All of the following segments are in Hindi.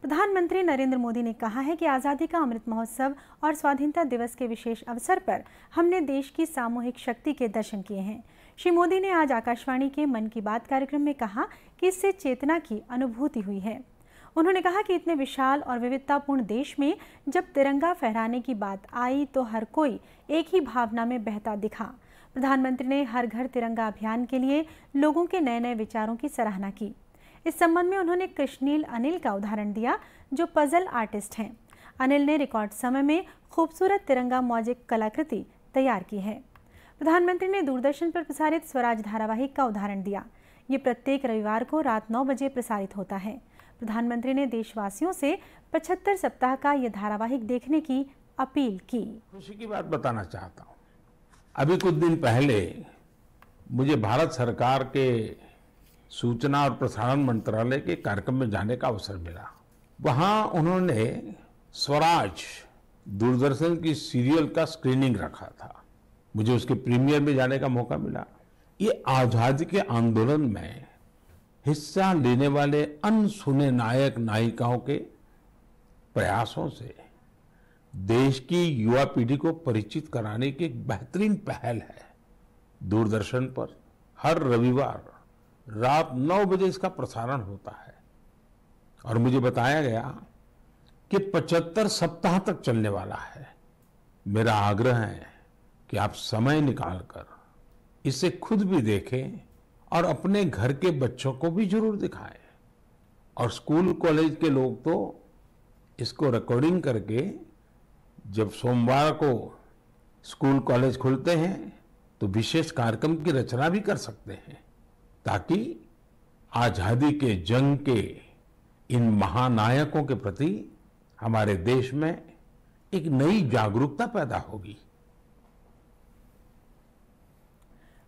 प्रधानमंत्री नरेंद्र मोदी ने कहा है कि आज़ादी का अमृत महोत्सव और स्वाधीनता दिवस के विशेष अवसर पर हमने देश की सामूहिक शक्ति के दर्शन किए हैं श्री मोदी ने आज आकाशवाणी के मन की बात कार्यक्रम में कहा कि इससे चेतना की अनुभूति हुई है उन्होंने कहा कि इतने विशाल और विविधतापूर्ण देश में जब तिरंगा फहराने की बात आई तो हर कोई एक ही भावना में बहता दिखा प्रधानमंत्री ने हर घर तिरंगा अभियान के लिए लोगों के नए नए विचारों की सराहना की इस संबंध में उन्होंने कृष्णील अनिल का उदाहरण दिया जो पजल आर्टिस्ट हैं अनिल ने रिकॉर्ड समय में खूबसूरत तिरंगा मौजिक कलाकृति तैयार की है प्रधानमंत्री ने दूरदर्शन पर प्रसारित स्वराज धारावाहिक का उदाहरण दिया ये प्रत्येक रविवार को रात नौ बजे प्रसारित होता है प्रधानमंत्री ने देशवासियों से 75 सप्ताह का यह धारावाहिक देखने की अपील की खुशी की बात बताना चाहता हूँ अभी कुछ दिन पहले मुझे भारत सरकार के सूचना और प्रसारण मंत्रालय के कार्यक्रम में जाने का अवसर मिला वहां उन्होंने स्वराज दूरदर्शन की सीरियल का स्क्रीनिंग रखा था मुझे उसके प्रीमियर में जाने का मौका मिला ये आज़ादी के आंदोलन में हिस्सा लेने वाले अनसुने नायक नायिकाओं के प्रयासों से देश की युवा पीढ़ी को परिचित कराने की एक बेहतरीन पहल है दूरदर्शन पर हर रविवार रात नौ बजे इसका प्रसारण होता है और मुझे बताया गया कि पचहत्तर सप्ताह तक चलने वाला है मेरा आग्रह है कि आप समय निकालकर इसे खुद भी देखें और अपने घर के बच्चों को भी जरूर दिखाएं और स्कूल कॉलेज के लोग तो इसको रिकॉर्डिंग करके जब सोमवार को स्कूल कॉलेज खुलते हैं तो विशेष कार्यक्रम की रचना भी कर सकते हैं ताकि आजादी के जंग के इन महानायकों के प्रति हमारे देश में एक नई जागरूकता पैदा होगी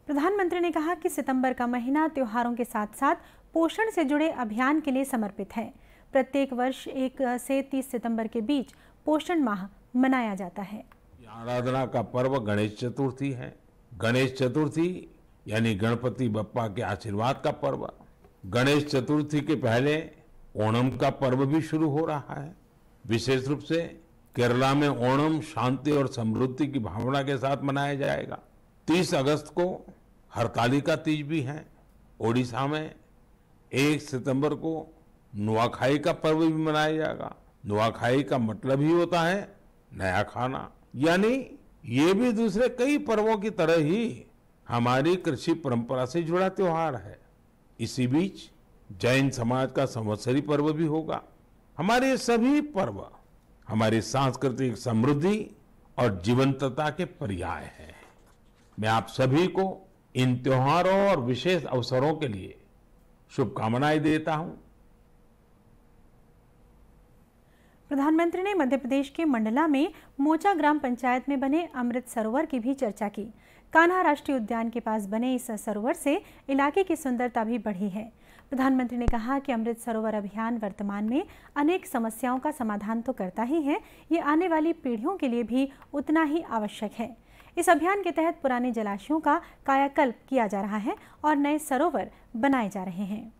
प्रधानमंत्री ने कहा कि सितंबर का महीना त्योहारों के साथ साथ पोषण से जुड़े अभियान के लिए समर्पित है प्रत्येक वर्ष एक से तीस सितंबर के बीच पोषण माह मनाया जाता है आराधना का पर्व गणेश चतुर्थी है गणेश चतुर्थी यानी गणपति बप्पा के आशीर्वाद का पर्व गणेश चतुर्थी के पहले ओणम का पर्व भी शुरू हो रहा है विशेष रूप से केरला में ओणम शांति और समृद्धि की भावना के साथ मनाया जाएगा 30 अगस्त को हरतालिका तीज भी है ओडिशा में 1 सितंबर को नुआखाई का पर्व भी मनाया जाएगा नुआखाई का मतलब ही होता है नया खाना यानी ये भी दूसरे कई पर्वों की तरह ही हमारी कृषि परंपरा से जुड़ा त्यौहार है इसी बीच जैन समाज का संवत्सरी पर्व भी होगा हमारे सभी पर्व हमारी सांस्कृतिक समृद्धि और जीवंतता के पर्याय हैं मैं आप सभी को इन त्योहारों और विशेष अवसरों के लिए शुभकामनाएं देता हूं प्रधानमंत्री ने मध्य प्रदेश के मंडला में मोचा ग्राम पंचायत में बने अमृत सरोवर की भी चर्चा की कान्हा राष्ट्रीय उद्यान के पास बने इस सरोवर से इलाके की सुंदरता भी बढ़ी है प्रधानमंत्री ने कहा कि अमृत सरोवर अभियान वर्तमान में अनेक समस्याओं का समाधान तो करता ही है ये आने वाली पीढ़ियों के लिए भी उतना ही आवश्यक है इस अभियान के तहत पुराने जलाशयों का कायाकल्प किया जा रहा है और नए सरोवर बनाए जा रहे हैं